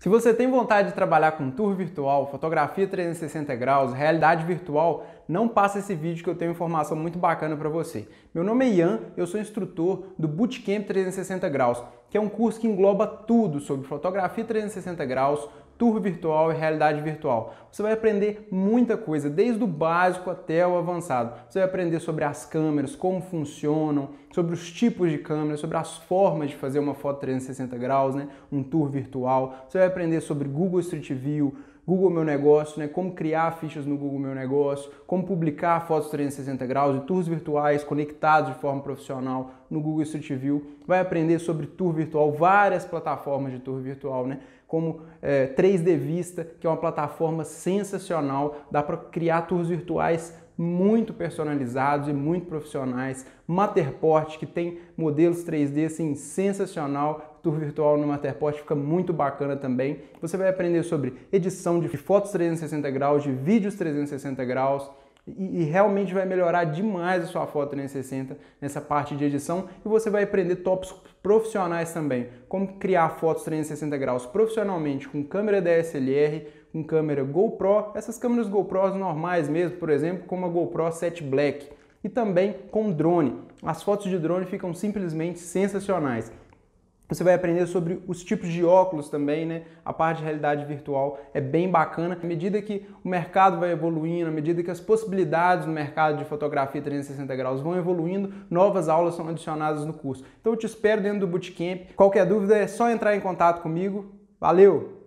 Se você tem vontade de trabalhar com tour virtual, fotografia 360 graus, realidade virtual, não passe esse vídeo que eu tenho informação muito bacana para você. Meu nome é Ian, eu sou instrutor do Bootcamp 360 graus que é um curso que engloba tudo sobre fotografia 360 graus, tour virtual e realidade virtual. Você vai aprender muita coisa, desde o básico até o avançado. Você vai aprender sobre as câmeras, como funcionam, sobre os tipos de câmeras, sobre as formas de fazer uma foto 360 graus, né? um tour virtual. Você vai aprender sobre Google Street View, Google Meu Negócio, né? como criar fichas no Google Meu Negócio, como publicar fotos 360 graus e tours virtuais conectados de forma profissional no Google Street View, vai aprender sobre tour virtual, várias plataformas de tour virtual, né? como é, 3D Vista, que é uma plataforma sensacional, dá para criar tours virtuais muito personalizados e muito profissionais. Matterport, que tem modelos 3D assim, sensacional. Tour virtual no Matterport fica muito bacana também. Você vai aprender sobre edição de fotos 360 graus, de vídeos 360 graus, e, e realmente vai melhorar demais a sua foto 360 nessa parte de edição e você vai aprender tops profissionais também, como criar fotos 360 graus profissionalmente com câmera DSLR, com câmera GoPro, essas câmeras GoPros normais mesmo, por exemplo, como a GoPro 7 Black e também com drone. As fotos de drone ficam simplesmente sensacionais. Você vai aprender sobre os tipos de óculos também, né? A parte de realidade virtual é bem bacana. À medida que o mercado vai evoluindo, à medida que as possibilidades no mercado de fotografia 360 graus vão evoluindo, novas aulas são adicionadas no curso. Então eu te espero dentro do Bootcamp. Qualquer dúvida é só entrar em contato comigo. Valeu!